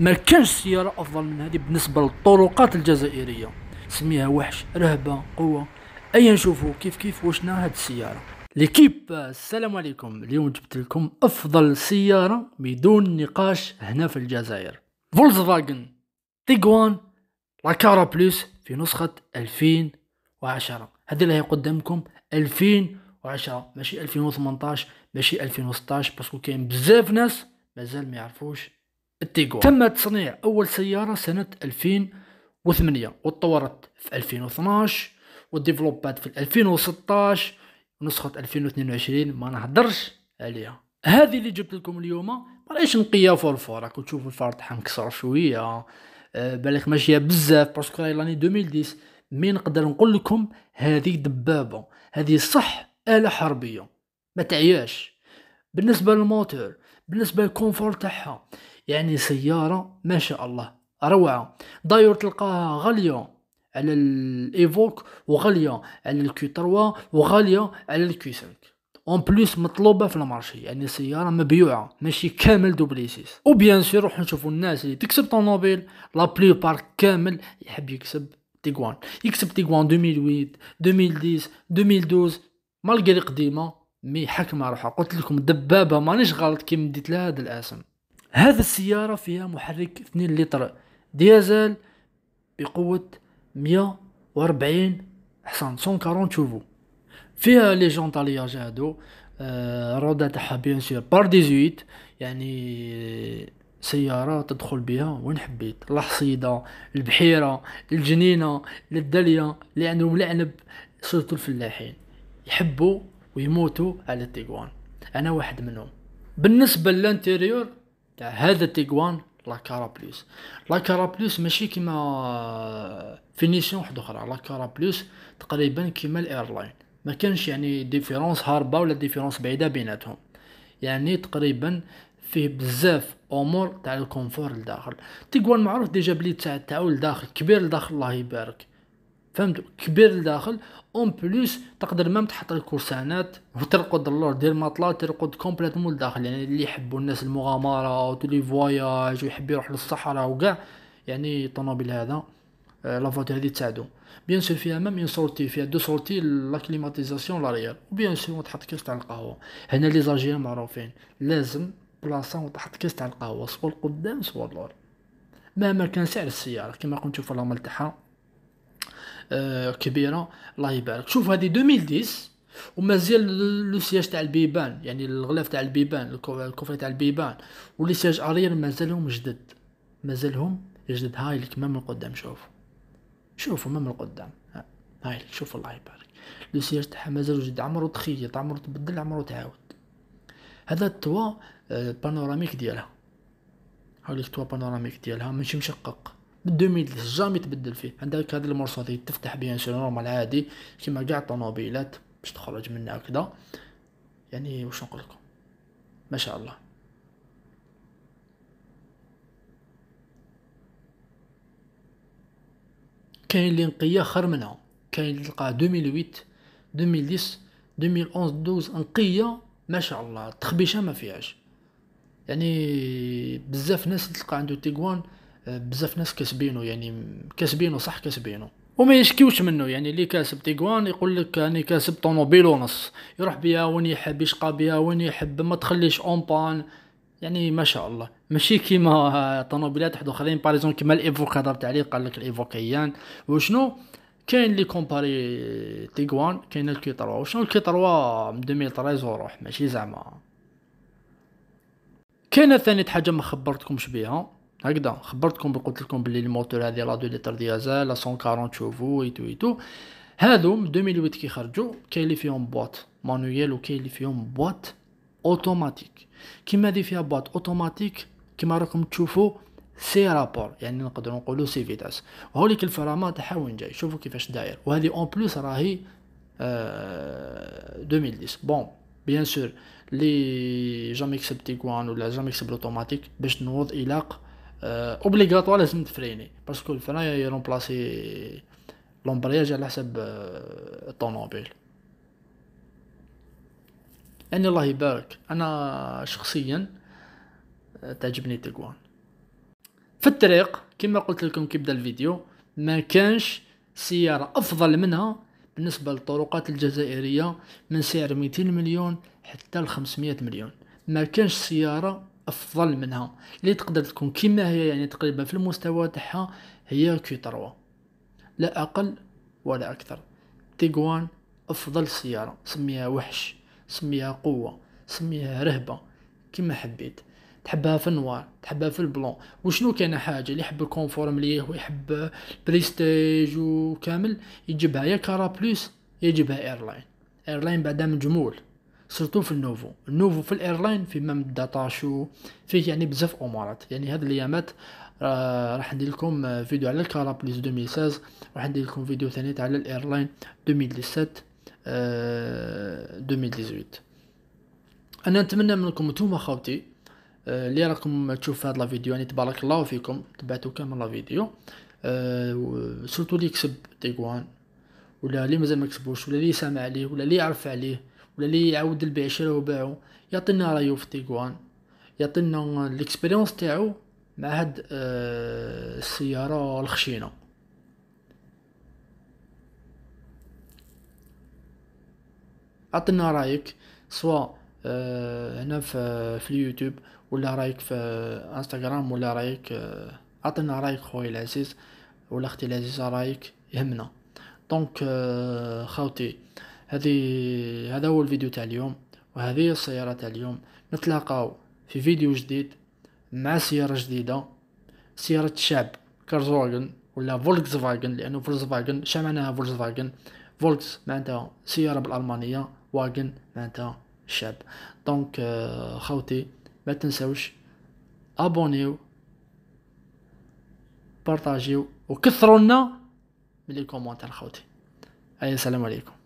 ما كانش سياره افضل من هذه بالنسبه للطرقات الجزائريه سميها وحش رهبه قوه ايا نشوفوا كيف كيف وشنا هاد السياره ليكيب السلام عليكم اليوم جبت لكم افضل سياره بدون نقاش هنا في الجزائر فولكسفاجن تيغوان لاكارا بلوس في نسخه 2010 هذه اللي هي قدامكم 2010 ماشي 2018 ماشي 2016 باسكو كاين بزاف ناس مازال ما يعرفوش التيغوان تم تصنيع أول سيارة سنة 2008 وتطورت في 2012 وديفلوبات في 2016 ونسخة 2022 ما نهضرش عليها هذه اللي جبت لكم اليوم ما رايش نقيه فور فور راكم تشوفوا الفار تاعها مكسر شويه آه، بالك ماشيه بزاف باسكو هاي لاني 2010 مي نقدر نقول لكم هذه دبابه هذه صح اله حربيه ما تعياش بالنسبه للموتور بالنسبه للكونفور تاعها يعني سياره ما شاء الله روعه داير تلقاها غاليه على الايفوك وغاليه على الكي 3 وغاليه على الكي 5 اون بليس مطلوبه في المارشي يعني سياره مبيوعه ماشي كامل دوبليسيس و وبيان سور روح نشوفوا الناس اللي تكسب طوموبيل لا بلي بارك كامل يحب يكسب تيغوان يكسب تيغوان 2008 2010 2012 مالغري قديمه مي حكمه روحها قلت لكم دبابه مانيش غلط كي مديت لها هذا الاسم هذه السيارة فيها محرك 2 لتر ديزل بقوة 140 حصان 140 شوفو فيها لي جون طالياج هادو آه رودا تاعها بيان سور بار 18 يعني سيارة تدخل بها وين حبيت الحصيدة البحيرة الجنينة الدلية اللي عندهم العنب سورتو الفلاحين يحبوا ويموتوا على التيغوان انا واحد منهم بالنسبة للانتيريور تاع هذا التيغوان لا كارابليس لا كارابليس ماشي كيما آه، فينيسيون واحد اخرى لا كارابليس تقريبا كيما الايرلاين ما كانش يعني ديفيرونس هاربه ولا ديفيرونس بعيده بيناتهم يعني تقريبا فيه بزاف امور تاع الكونفور لداخل تيغوان معروف ديجا بلي تاع تاعو لداخل كبير لداخل الله يبارك فهمت كبير لداخل اون بلوس تقدر مام تحط الكرسانات وترقد اللور دير ماطلا ترقد كومبليتمون لداخل يعني اللي يحبوا الناس المغامره لي فواياج ويحب يروح للصحراء وكاع يعني الطوموبيل هذا آه، لا فوتور هذه تساعدو بيان سور فيها ميم اون سورتي فيها دو سورتي لا كليماتيزاسيون لاريال وبيان سور تحط كاس تاع القهوه هنا لي زاجيان معروفين لازم بلاصه وتحط كاس تاع القهوه سوا القدام سوا اللور مهما كان سعر السياره كما راكم في لامال تاعها آه، كبيره الله يبارك شوف هذه 2010 ومازال لو سياج تاع البيبان يعني الغلاف تاع البيبان الكوفي تاع البيبان ولي سياج ارير مازالهم جدد مازالهم جدد هاي لك من القدام شوف شوفوا من القدام هاي لك شوف الله يبارك لو سياج تاعها مازال جدد عمرو تخيط عمرو تبدل عمرو تعاود هذا التوا آه، بانوراميك ديالها هاي لك التوا بانوراميك ديالها ماشي مشقق من 2010 جامي تبدل فيه عندك هذا المرسيدس تفتح بيان سور نورمال عادي كيما كاع الطوموبيلات باش تخرج منها هكذا يعني واش نقول لكم ما شاء الله كاين اللي نقية خير منها كاين اللي تلقاه 2008 2010 2011 12 نقية ما شاء الله تخبيشه ما فيهاش يعني بزاف ناس تلقى عنده تيغوان بزاف ناس كاسبينو يعني كاسبينو صح كاسبينو وما يشكيوش منه يعني اللي كاسب تيغوان يقول لك راني كاسب طوموبيل ونص يروح بها وين يحب يشقى بها وين يحب ما تخليش اونبان يعني ما شاء الله ماشي كيما طوموبيلات حدو اخرين باريزون كيما الايفوك تاع لي قال لك الايفوكيان وشنو كاين لي كومباري تيغوان كاين الكي 3 وشنو 3 من 2013 وروح ماشي زعما كاينه ثاني حاجه ما خبرتكمش بها هكذا خبرتكم قلت لكم بلي الموتور هذه لا دو ليتر ديازال لا 140 شوفو ايتو ايتو هادو 2008 كي خرجوا كاين اللي فيهم بواط مانويل وكاين اللي فيهم بواط اوتوماتيك كيما هذه فيها بواط اوتوماتيك كيما راكم تشوفوا سي رابور يعني نقدروا نقولوا سي فيتاس وهوليك الفرامه تاعها وين جاي شوفوا كيفاش داير وهذه اون بلوس راهي أه 2010 بون بيان سور لي جامي كسب تيكوان ولا جامي كسب الاوتوماتيك باش نوض الى اوبليغاتوار آه، لازم تفريني باسكو الفرا يرومبلاسي لومبرياج على حسب آه، الطوموبيل يعني الله يبارك انا شخصيا آه، تعجبني تيغوان في الطريق كما قلت لكم كي بدا الفيديو ما كانش سيارة افضل منها بالنسبة للطرقات الجزائرية من سعر 200 مليون حتى ل 500 مليون ما كانش سيارة افضل منها اللي تقدر تكون كما هي يعني تقريبا في المستوى تاعها هي كي 3 لا اقل ولا اكثر تيغوان افضل سياره سميها وحش سميها قوه سميها رهبه كما حبيت تحبها في النوار تحبها في البلون وشنو كان حاجه اللي يحب الكونفورم ليه ويحب بريستيج وكامل يجيبها يا كارا بلوس يجيبها ايرلاين ايرلاين بعدها مجمول سورتو في النوفو النوفو في الايرلاين في مام الداتا شو فيه يعني بزاف امورات يعني هاد الايامات آه، راح ندير لكم آه، فيديو على الكارابليس 2016 راح ندير لكم فيديو ثاني على الايرلاين 2017 2018 آه، انا نتمنى منكم نتوما خاوتي اللي راكم تشوف هاد لا فيديو يعني تبارك الله فيكم تبعتوا كامل لا فيديو سورتو اللي كسب تيغوان ولا اللي مازال ما كسبوش ولا اللي سامع عليه ولا اللي يعرف عليه ولا اللي يعاود البيع شرا وباعو يعطينا رايو في تيغوان يعطينا ليكسبيريونس تاعو مع هاد آه، السيارة الخشينة عطينا رايك سواء آه، هنا في, آه، في اليوتيوب ولا رايك في انستغرام ولا رايك عطينا رايك خويا العزيز ولا اختي العزيزه رايك يهمنا دونك خاوتي هذه هذا هو الفيديو تاع اليوم وهذه هي السياره تاع اليوم نتلاقاو في فيديو جديد مع سياره جديده سياره شاب كارزوغن ولا فولكس فاجن لانه فولكس فاجن شنو معناها فولكس فاجن فولكس معناتها سياره بالالمانيه واجن معناتها شاب دونك آه، خوتي ما تنساوش ابونيو بارطاجيو وكثروا لنا من لي كومونتير خوتي السلام عليكم